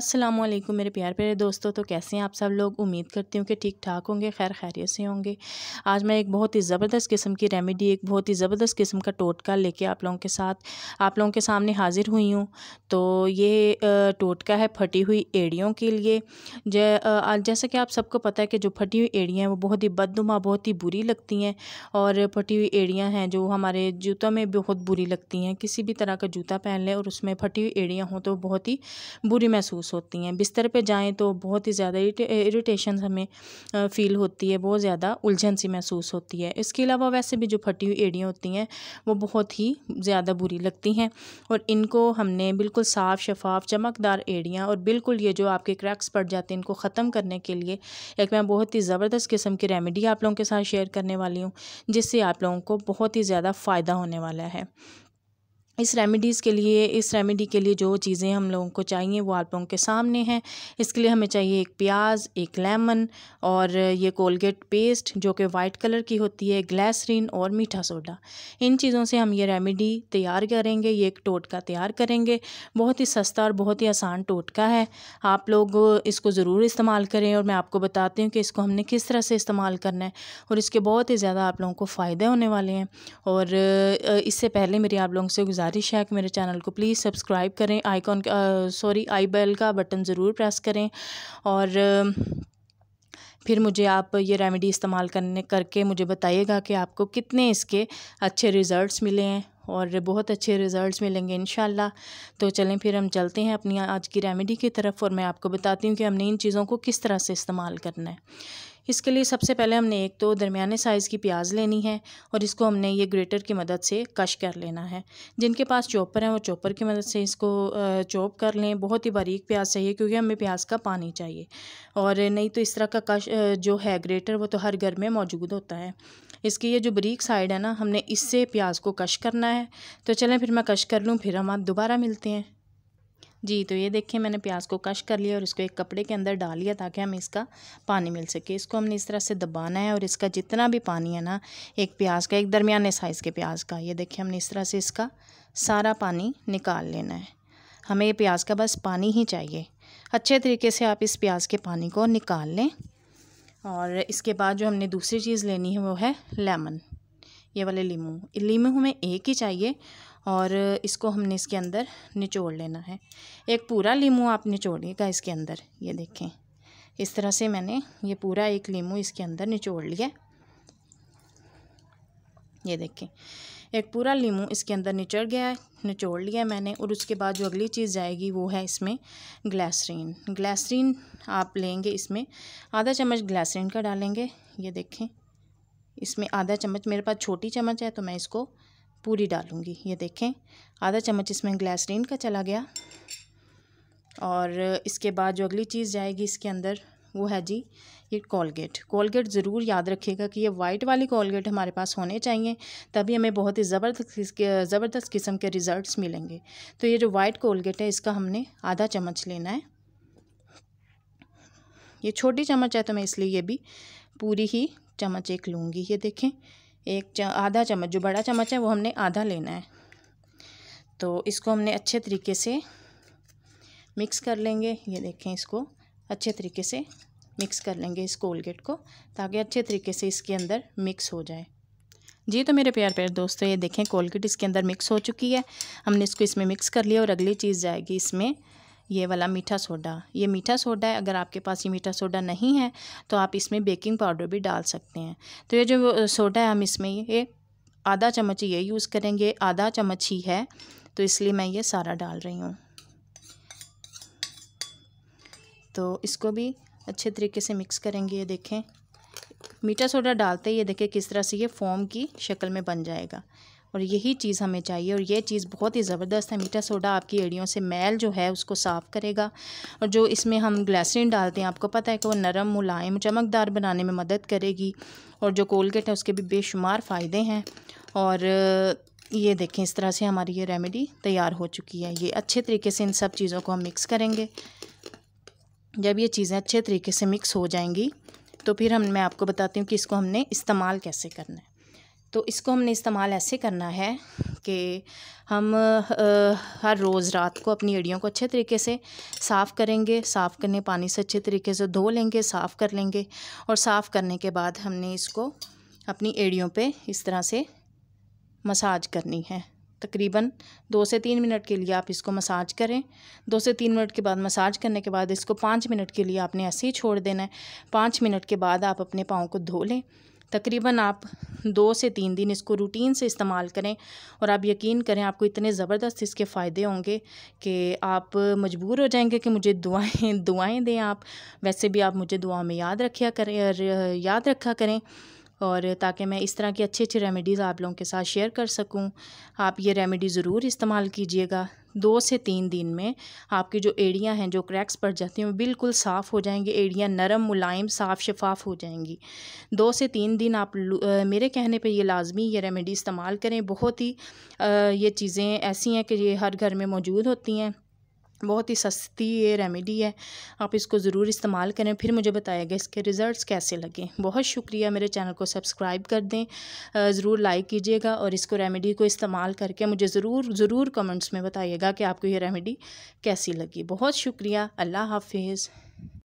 अस्सलाम वालेकुम मेरे प्यार प्यारे दोस्तों तो कैसे हैं आप सब लोग उम्मीद करती हूँ कि ठीक ठाक होंगे खैर खैरियत से होंगे आज मैं एक बहुत ही ज़बरदस्त किस्म की रेमेडी एक बहुत ही ज़बरदस्त किस्म का टोटका लेके आप लोगों के साथ आप लोगों के सामने हाज़िर हुई हूँ तो ये टोटका है फटी हुई एड़ियों के लिए जै जैसा कि आप सबको पता है कि जो फटी हुई एड़ियाँ हैं वो बहुत ही बदनुमा बहुत ही बुरी लगती हैं और फटी हुई एड़ियाँ हैं जो हमारे जूतों में बहुत बुरी लगती हैं किसी भी तरह का जूता पहन लें और उसमें फटी हुई एड़ियाँ हों तो बहुत ही बुरी महसूस महसूस होती हैं बिस्तर पे जाएं तो बहुत ही ज़्यादा इरीटेशन हमें फील होती है बहुत ज़्यादा उलझन सी महसूस होती है इसके अलावा वैसे भी जो फटी हुई एड़ियाँ होती हैं वो बहुत ही ज़्यादा बुरी लगती हैं और इनको हमने बिल्कुल साफ़ शफाफ चमकदार एड़ियाँ और बिल्कुल ये जो आपके क्रैक्स पड़ जाते हैं इनको ख़त्म करने के लिए एक मैं बहुत ही ज़बरदस्त किस्म की रेमेडी आप लोगों के साथ शेयर करने वाली हूँ जिससे आप लोगों को बहुत ही ज़्यादा फ़ायदा होने वाला है इस रेमेडीज़ के लिए इस रेमेडी के लिए जो चीज़ें हम लोगों को चाहिए वो आप लोगों के सामने हैं इसके लिए हमें चाहिए एक प्याज एक लेमन और ये कोलगेट पेस्ट जो कि वाइट कलर की होती है ग्लैसरीन और मीठा सोडा इन चीज़ों से हम ये रेमेडी तैयार करेंगे ये एक टोटका तैयार करेंगे बहुत ही सस्ता और बहुत ही आसान टोटका है आप लोग इसको ज़रूर इस्तेमाल करें और मैं आपको बताती हूँ कि इसको हमने किस तरह से इस्तेमाल करना है और इसके बहुत ही ज़्यादा आप लोगों को फ़ायदे होने वाले हैं और इससे पहले मेरी आप लोगों से गुजार गुजारिश है कि मेरे चैनल को प्लीज़ सब्सक्राइब करें आइकॉन सॉरी आई बेल का बटन ज़रूर प्रेस करें और फिर मुझे आप ये रेमेडी इस्तेमाल करने करके मुझे बताइएगा कि आपको कितने इसके अच्छे रिज़ल्ट्स मिले हैं और बहुत अच्छे रिज़ल्ट्स मिलेंगे इन तो चलें फिर हम चलते हैं अपनी आज की रेमेडी की तरफ और मैं आपको बताती हूँ कि हमने इन चीज़ों को किस तरह से इस्तेमाल करना है इसके लिए सबसे पहले हमने एक तो दरमियाने साइज़ की प्याज लेनी है और इसको हमने ये ग्रेटर की मदद से कश कर लेना है जिनके पास चॉपर हैं वो चॉपर की मदद से इसको चॉप कर लें बहुत ही बारीक प्याज चाहिए क्योंकि हमें प्याज का पानी चाहिए और नहीं तो इस तरह का कश जो है ग्रेटर वो तो हर घर में मौजूद होता है इसकी ये जो बरीक साइड है ना हमने इससे प्याज को कश करना है तो चलें फिर मैं कश कर लूँ फिर हम आप दोबारा मिलते हैं जी तो ये देखिए मैंने प्याज को कश कर लिया और इसको एक कपड़े के अंदर डाल लिया ताकि हमें इसका पानी मिल सके इसको हमने इस तरह से दबाना है और इसका जितना भी पानी है ना एक प्याज का एक दरमियाने साइज़ के प्याज का ये देखिए हमने इस तरह से इसका सारा पानी निकाल लेना है हमें ये प्याज का बस पानी ही चाहिए अच्छे तरीके से आप इस प्याज के पानी को निकाल लें और इसके बाद जो हमने दूसरी चीज़ लेनी है वो है लेमन ये वाले लीमू लीमू हमें एक ही चाहिए और इसको हमने इसके अंदर निचोड़ लेना है एक पूरा लीमू आप निचोड़िएगा इसके अंदर ये देखें इस तरह से मैंने ये पूरा एक लीमू इसके अंदर निचोड़ लिया ये देखें एक पूरा लीमू इसके अंदर निचड़ गया है निचोड़ लिया मैंने और उसके बाद जो अगली चीज़ जाएगी वो है इसमें ग्लासरीन ग्लासरीन आप लेंगे इसमें आधा चम्मच ग्लासरीन का डालेंगे ये देखें इसमें आधा चम्मच मेरे पास छोटी चम्मच है तो मैं इसको पूरी डालूँगी ये देखें आधा चम्मच इसमें ग्लासरीन का चला गया और इसके बाद जो अगली चीज़ जाएगी इसके अंदर वो है जी ये कोलगेट कोलगेट ज़रूर याद रखिएगा कि ये वाइट वाली कोलगेट हमारे पास होने चाहिए तभी हमें बहुत ही ज़बरदस्त ज़बरदस्त किस्म के रिज़ल्ट मिलेंगे तो ये जो वाइट कोलगेट है इसका हमने आधा चम्मच लेना है ये छोटी चम्मच है तो मैं इसलिए ये भी पूरी ही चम्मच एक लूँगी ये देखें एक आधा चम्मच जो बड़ा चम्मच है वो हमने आधा लेना है तो इसको हमने अच्छे तरीके से मिक्स कर लेंगे ये देखें इसको अच्छे तरीके से मिक्स कर लेंगे इस कोलगेट को ताकि अच्छे तरीके से इसके अंदर मिक्स हो जाए जी तो मेरे प्यार प्यार दोस्तों ये देखें कोलगेट इसके अंदर मिक्स हो चुकी है हमने इसको इसमें मिक्स कर लिया और अगली चीज़ जाएगी इसमें ये वाला मीठा सोडा ये मीठा सोडा है अगर आपके पास ये मीठा सोडा नहीं है तो आप इसमें बेकिंग पाउडर भी डाल सकते हैं तो ये जो सोडा है हम इसमें ये आधा चम्मच ये यूज़ करेंगे आधा चम्मच ही है तो इसलिए मैं ये सारा डाल रही हूँ तो इसको भी अच्छे तरीके से मिक्स करेंगे ये देखें मीठा सोडा डालते ही ये देखें किस तरह से ये फोम की शक्ल में बन जाएगा और यही चीज़ हमें चाहिए और ये चीज़ बहुत ही ज़बरदस्त है मीठा सोडा आपकी एड़ियों से मैल जो है उसको साफ़ करेगा और जो इसमें हम ग्लासरीन डालते हैं आपको पता है कि वो नरम मुलायम चमकदार बनाने में मदद करेगी और जो कोलगेट है उसके भी बेशुमार फ़ायदे हैं और ये देखें इस तरह से हमारी ये रेमेडी तैयार हो चुकी है ये अच्छे तरीके से इन सब चीज़ों को हम मिक्स करेंगे जब ये चीज़ें अच्छे तरीके से मिक्स हो जाएंगी तो फिर हम मैं आपको बताती हूँ कि इसको हमने इस्तेमाल कैसे करना है तो इसको हमने इस्तेमाल ऐसे करना है कि हम हर रोज़ रात को अपनी एड़ियों को अच्छे तरीके से साफ़ करेंगे साफ़ करने पानी से अच्छे तरीके से धो लेंगे साफ़ कर लेंगे और साफ़ करने के बाद हमने इसको अपनी एड़ियों पे इस तरह से मसाज करनी है तकरीबन दो से तीन मिनट के लिए आप इसको मसाज करें दो से तीन मिनट के बाद मसाज करने के बाद इसको पाँच मिनट के लिए आपने ऐसे ही छोड़ देना है पाँच मिनट के बाद आप अपने पाँव को धो लें तकरीबन आप दो से तीन दिन इसको रूटीन से इस्तेमाल करें और आप यकीन करें आपको इतने ज़बरदस्त इसके फ़ायदे होंगे कि आप मजबूर हो जाएंगे कि मुझे दुआएं दुआएं दें आप वैसे भी आप मुझे दुआ में याद रखिया करें याद रखा करें और ताकि मैं इस तरह की अच्छी अच्छी रेमेडीज़ आप लोगों के साथ शेयर कर सकूं आप ये रेमेडी ज़रूर इस्तेमाल कीजिएगा दो से तीन दिन में आपकी जो एड़ियाँ हैं जो क्रैक्स पड़ जाती हैं वो बिल्कुल साफ़ हो जाएंगी एड़ियाँ नरम मुलायम साफ़ शफाफ हो जाएंगी दो से तीन दिन आप आ, मेरे कहने पे ये लाजमी ये रेमेडी इस्तेमाल करें बहुत ही आ, ये चीज़ें ऐसी हैं कि ये हर घर में मौजूद होती हैं बहुत ही सस्ती ये रेमेडी है आप इसको ज़रूर इस्तेमाल करें फिर मुझे बताएगा इसके रिज़ल्ट्स कैसे लगे बहुत शुक्रिया मेरे चैनल को सब्सक्राइब कर दें ज़रूर लाइक कीजिएगा और इसको रेमेडी को इस्तेमाल करके मुझे ज़रूर ज़रूर कमेंट्स में बताइएगा कि आपको ये रेमेडी कैसी लगी बहुत शुक्रिया अल्लाह हाफिज़